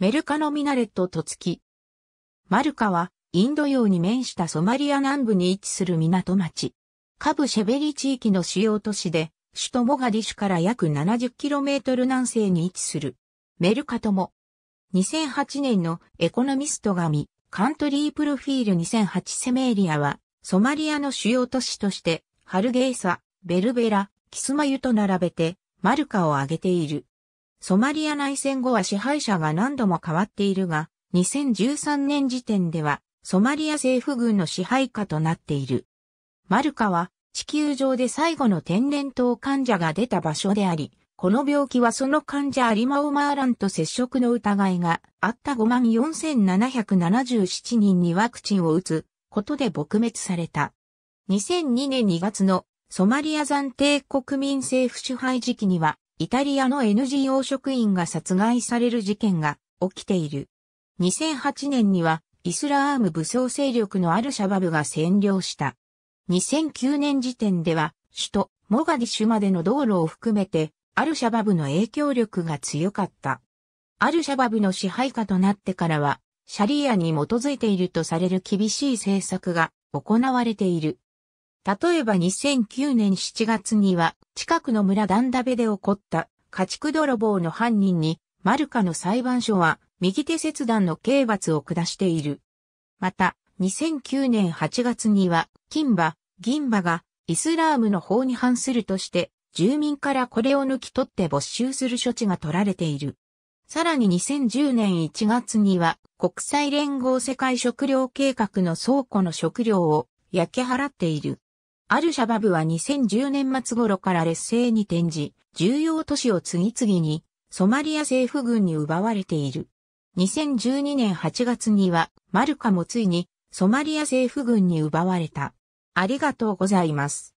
メルカのミナレットと月。マルカは、インド洋に面したソマリア南部に位置する港町。カブシェベリ地域の主要都市で、首都モガディシュから約 70km 南西に位置する。メルカとも。2008年のエコノミスト紙、カントリープロフィール2008セメエリアは、ソマリアの主要都市として、ハルゲーサ、ベルベラ、キスマユと並べて、マルカを挙げている。ソマリア内戦後は支配者が何度も変わっているが、2013年時点では、ソマリア政府軍の支配下となっている。マルカは、地球上で最後の天然痘患者が出た場所であり、この病気はその患者アリマオマーランと接触の疑いがあった54,777人にワクチンを打つことで撲滅された。2002年2月のソマリア暫定国民政府支配時期にはイタリアの NGO 職員が殺害される事件が起きている。2008年にはイスラーム武装勢力のアルシャバブが占領した。2009年時点では首都モガディシュまでの道路を含めてアルシャバブの影響力が強かった。アルシャバブの支配下となってからはシャリアに基づいているとされる厳しい政策が行われている。例えば2009年7月には近くの村ダンダベで起こった家畜泥棒の犯人に、マルカの裁判所は右手切断の刑罰を下している。また、2009年8月には、金馬、銀馬がイスラームの法に反するとして、住民からこれを抜き取って没収する処置が取られている。さらに2010年1月には、国際連合世界食糧計画の倉庫の食料を焼け払っている。アルシャバブは2010年末頃から劣勢に転じ、重要都市を次々にソマリア政府軍に奪われている。2012年8月にはマルカもついにソマリア政府軍に奪われた。ありがとうございます。